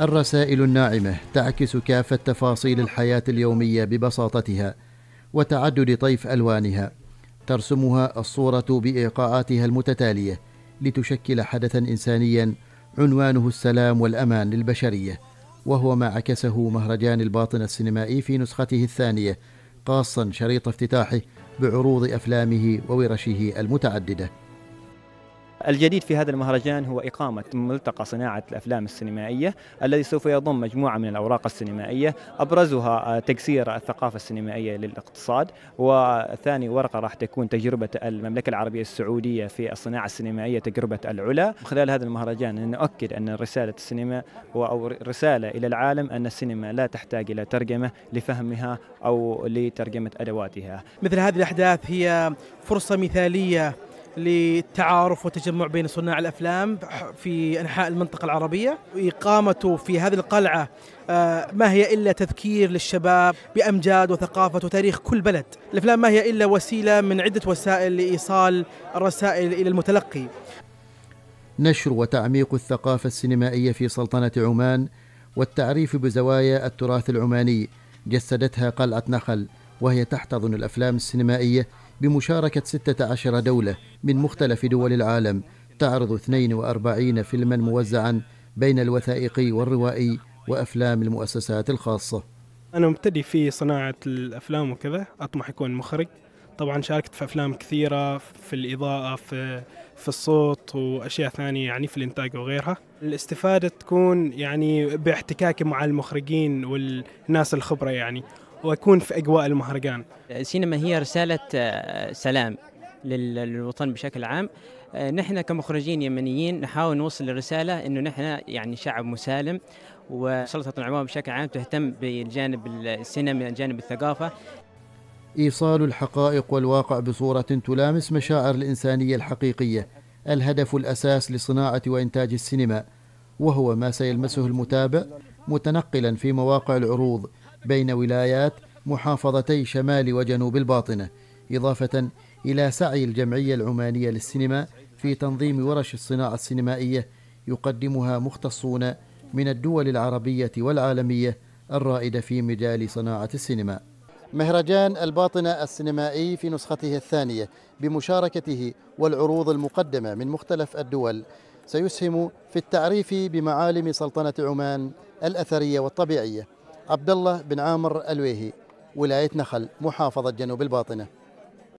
الرسائل الناعمة تعكس كافة تفاصيل الحياة اليومية ببساطتها وتعدد طيف ألوانها ترسمها الصورة بإيقاعاتها المتتالية لتشكل حدثا إنسانيا عنوانه السلام والأمان للبشرية وهو ما عكسه مهرجان الباطن السينمائي في نسخته الثانية خاصا شريط افتتاحه بعروض أفلامه وورشه المتعددة الجديد في هذا المهرجان هو إقامة ملتقى صناعة الأفلام السينمائية الذي سوف يضم مجموعة من الأوراق السينمائية أبرزها تكسير الثقافة السينمائية للاقتصاد وثاني ورقة راح تكون تجربة المملكة العربية السعودية في الصناعة السينمائية تجربة العلا خلال هذا المهرجان نؤكد أن رسالة السينما أو رسالة إلى العالم أن السينما لا تحتاج إلى ترجمة لفهمها أو لترجمة أدواتها مثل هذه الأحداث هي فرصة مثالية للتعارف والتجمع بين صناع الافلام في انحاء المنطقه العربيه واقامته في هذه القلعه آه، ما هي الا تذكير للشباب بامجاد وثقافه وتاريخ كل بلد الافلام ما هي الا وسيله من عده وسائل لايصال الرسائل الى المتلقي نشر وتعميق الثقافه السينمائيه في سلطنه عمان والتعريف بزوايا التراث العماني جسدتها قلعه نخل وهي تحتضن الافلام السينمائيه بمشاركة 16 دولة من مختلف دول العالم تعرض 42 فيلما موزعا بين الوثائقي والروائي وأفلام المؤسسات الخاصة أنا مبتدئ في صناعة الأفلام وكذا أطمح أكون مخرج طبعا شاركت في أفلام كثيرة في الإضاءة في, في الصوت وأشياء ثانية يعني في الإنتاج وغيرها الاستفادة تكون يعني باحتكاكي مع المخرجين والناس الخبرة يعني واكون في اجواء المهرجان. سينما هي رساله آه، سلام للوطن بشكل عام. آه، نحن كمخرجين يمنيين نحاول نوصل الرساله انه نحن يعني شعب مسالم وسلطه العموم بشكل عام تهتم بالجانب السينما، يعني جانب الثقافه. ايصال الحقائق والواقع بصوره تلامس مشاعر الانسانيه الحقيقيه الهدف الاساس لصناعه وانتاج السينما وهو ما سيلمسه المتابع متنقلا في مواقع العروض بين ولايات محافظتي شمال وجنوب الباطنة إضافة إلى سعي الجمعية العمانية للسينما في تنظيم ورش الصناعة السينمائية يقدمها مختصون من الدول العربية والعالمية الرائدة في مجال صناعة السينما مهرجان الباطنة السينمائي في نسخته الثانية بمشاركته والعروض المقدمة من مختلف الدول سيسهم في التعريف بمعالم سلطنة عمان الأثرية والطبيعية عبد الله بن عامر الويهي ولاية نخل محافظة جنوب الباطنة